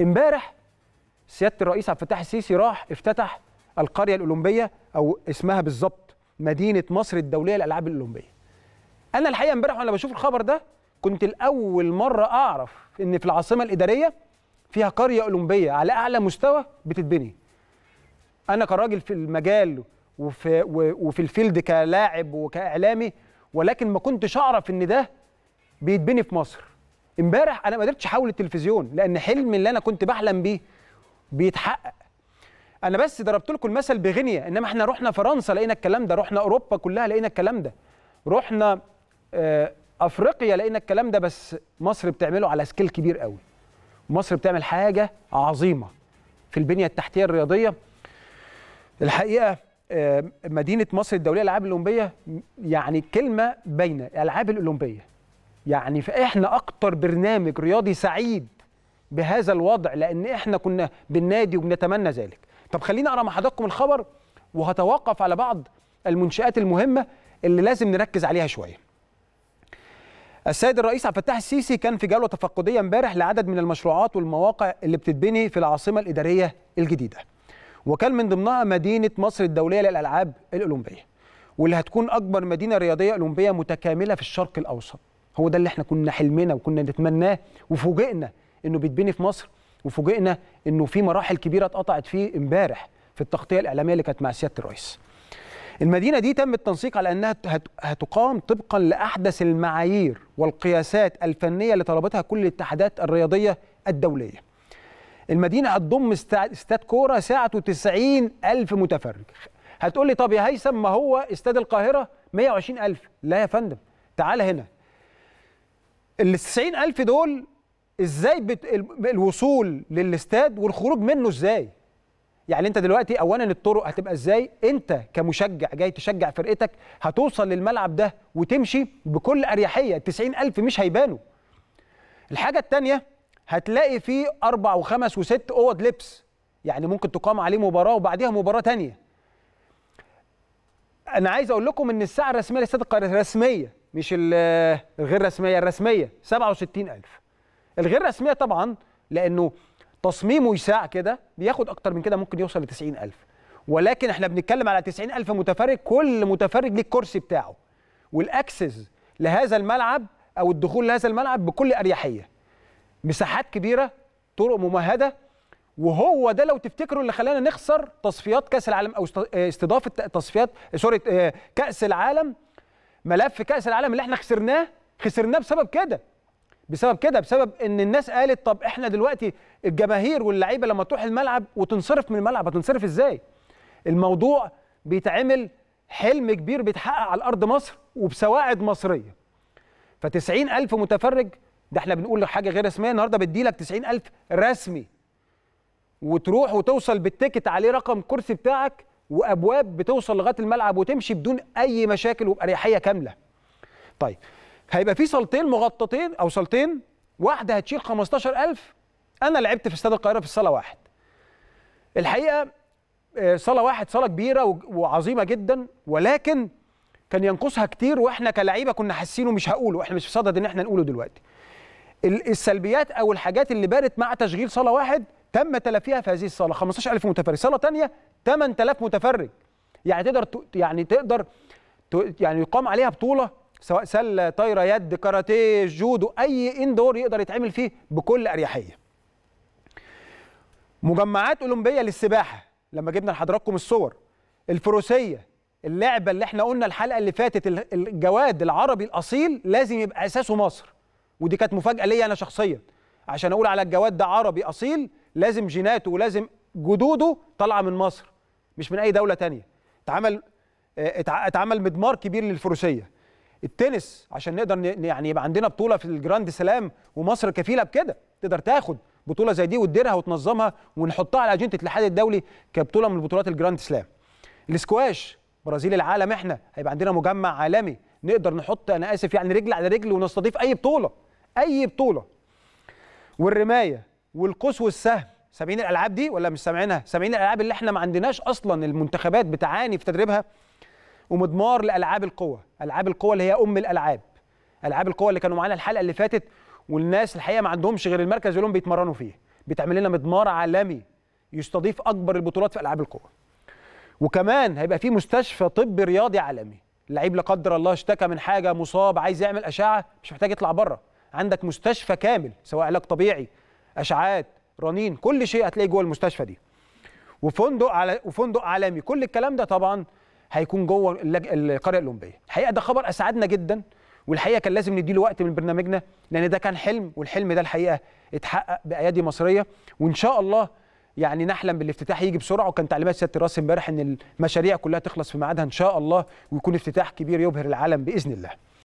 امبارح سياده الرئيس عبد الفتاح السيسي راح افتتح القريه الاولمبيه او اسمها بالظبط مدينه مصر الدوليه للالعاب الاولمبيه انا الحقيقه امبارح وانا بشوف الخبر ده كنت لاول مره اعرف ان في العاصمه الاداريه فيها قريه اولمبيه على اعلى مستوى بتتبني انا كراجل في المجال وفي وفي الفيلد كلاعب وكاعلامي ولكن ما كنتش اعرف ان ده بيتبني في مصر امبارح انا ما قدرتش احول التلفزيون لان حلم اللي انا كنت بحلم بيه بيتحقق انا بس ضربت لكم المثل بغنية انما احنا رحنا فرنسا لقينا الكلام ده رحنا اوروبا كلها لقينا الكلام ده رحنا آه، افريقيا لقينا الكلام ده بس مصر بتعمله على سكيل كبير قوي مصر بتعمل حاجه عظيمه في البنيه التحتيه الرياضيه الحقيقه آه، مدينه مصر الدوليه للالعاب الاولمبيه يعني كلمه بين الالعاب الاولمبيه يعني فاحنا اكتر برنامج رياضي سعيد بهذا الوضع لان احنا كنا بالنادي وبنتمنى ذلك طب خليني اقرا مع حضراتكم الخبر وهتوقف على بعض المنشات المهمه اللي لازم نركز عليها شويه السيد الرئيس عبد الفتاح السيسي كان في جوله تفقديه امبارح لعدد من المشروعات والمواقع اللي بتتبني في العاصمه الاداريه الجديده وكان من ضمنها مدينه مصر الدوليه للالعاب الاولمبيه واللي هتكون اكبر مدينه رياضيه اولمبيه متكامله في الشرق الاوسط هو ده اللي احنا كنا حلمنا وكنا نتمناه وفوجئنا انه بيتبني في مصر وفوجئنا انه في مراحل كبيره اتقطعت فيه امبارح في التغطيه الاعلاميه اللي كانت مع سياده الرئيس. المدينه دي تم التنسيق على انها هتقام طبقا لاحدث المعايير والقياسات الفنيه اللي طلبتها كل الاتحادات الرياضيه الدوليه. المدينه هتضم استاد كوره ساعته 90 الف متفرج. هتقول لي طب يا هيثم ما هو استاد القاهره 120 الف، لا يا فندم تعال هنا ال 90000 دول ازاي بت... الوصول للاستاد والخروج منه ازاي يعني انت دلوقتي اولا الطرق هتبقى ازاي انت كمشجع جاي تشجع فرقتك هتوصل للملعب ده وتمشي بكل اريحيه 90000 مش هيبانوا الحاجه الثانيه هتلاقي فيه اربع وخمس وست اوض لبس يعني ممكن تقام عليه مباراه وبعديها مباراه ثانيه انا عايز اقول لكم ان الساعه الرسميه للاستاد القاهره رسميه مش الغير رسميه الرسميه 67000 الغير رسميه طبعا لانه تصميمه يساع كده بياخد اكتر من كده ممكن يوصل ل 90000 ولكن احنا بنتكلم على 90000 متفرج كل متفرج ليه الكرسي بتاعه والاكسس لهذا الملعب او الدخول لهذا الملعب بكل اريحيه مساحات كبيره طرق ممهده وهو ده لو تفتكروا اللي خلانا نخسر تصفيات كاس العالم او آه، استضافه تصفيات آه، سوري آه، كاس العالم ملف كاس العالم اللي احنا خسرناه خسرناه بسبب كده بسبب كده بسبب ان الناس قالت طب احنا دلوقتي الجماهير واللعيبه لما تروح الملعب وتنصرف من الملعب هتنصرف ازاي الموضوع بيتعمل حلم كبير بيتحقق على ارض مصر وبسواعد مصريه ف ألف متفرج ده احنا بنقول حاجه غير رسميه النهارده بدي لك ألف رسمي وتروح وتوصل بالتيكت عليه رقم كرسي بتاعك وابواب بتوصل لغايه الملعب وتمشي بدون اي مشاكل وباريحيه كامله طيب هيبقى في صالتين مغطتين او صالتين واحده هتشيل 15000 انا لعبت في استاد القاهره في الصاله واحد الحقيقه آه، صاله واحد صاله كبيره وعظيمه جدا ولكن كان ينقصها كتير واحنا كلعيبه كنا حاسينه مش هقوله احنا مش في صدد ان احنا نقوله دلوقتي السلبيات او الحاجات اللي بارت مع تشغيل صاله واحد تم تلافيها في هذه الصاله 15000 متفرج صاله ثانيه 8000 متفرج يعني تقدر يعني تقدر يعني يقام عليها بطوله سواء سله طايره يد كاراتيه جودو اي اندور يقدر يتعمل فيه بكل اريحيه مجمعات اولمبيه للسباحه لما جبنا لحضراتكم الصور الفروسيه اللعبه اللي احنا قلنا الحلقه اللي فاتت الجواد العربي الاصيل لازم يبقى اساسه مصر ودي كانت مفاجاه ليا انا شخصيا عشان اقول على الجواد ده عربي اصيل لازم جيناته ولازم جدوده طالعه من مصر مش من اي دوله تانية اتعمل اه، اتعمل مدمار كبير للفروسيه التنس عشان نقدر يعني يبقى عندنا بطوله في الجراند سلام ومصر كفيله بكده تقدر تاخد بطوله زي دي وتديرها وتنظمها ونحطها على اجنده الاتحاد الدولي كبطوله من بطولات الجراند سلام الاسكواش برازيل العالم احنا هيبقى عندنا مجمع عالمي نقدر نحط انا اسف يعني رجل على رجل ونستضيف اي بطوله اي بطوله والرمايه والقوس والسهم سامعين الالعاب دي ولا مش سامعينها سامعين الالعاب اللي احنا ما عندناش اصلا المنتخبات بتعاني في تدريبها ومضمار لالعاب القوى العاب القوى اللي هي ام الالعاب العاب القوى اللي كانوا معانا الحلقه اللي فاتت والناس الحقيقه ما عندهمش غير المركز اللي هم بيتمرنوا فيه بتعمل لنا مضمار عالمي يستضيف اكبر البطولات في العاب القوى وكمان هيبقى في مستشفى طبي رياضي عالمي اللعيب لا قدر الله اشتكى من حاجه مصاب عايز يعمل اشعه مش محتاج يطلع بره عندك مستشفى كامل سواء علاج طبيعي اشعاعات رنين كل شيء هتلاقيه جوه المستشفى دي وفندق على وفندق عالمي كل الكلام ده طبعا هيكون جوه القريه الاولمبيه الحقيقه ده خبر اسعدنا جدا والحقيقه كان لازم نديله وقت من برنامجنا لان ده كان حلم والحلم ده الحقيقه اتحقق بايادي مصريه وان شاء الله يعني نحلم بالافتتاح يجي بسرعه وكان تعليمات سياده الراس امبارح ان المشاريع كلها تخلص في ميعادها ان شاء الله ويكون افتتاح كبير يبهر العالم باذن الله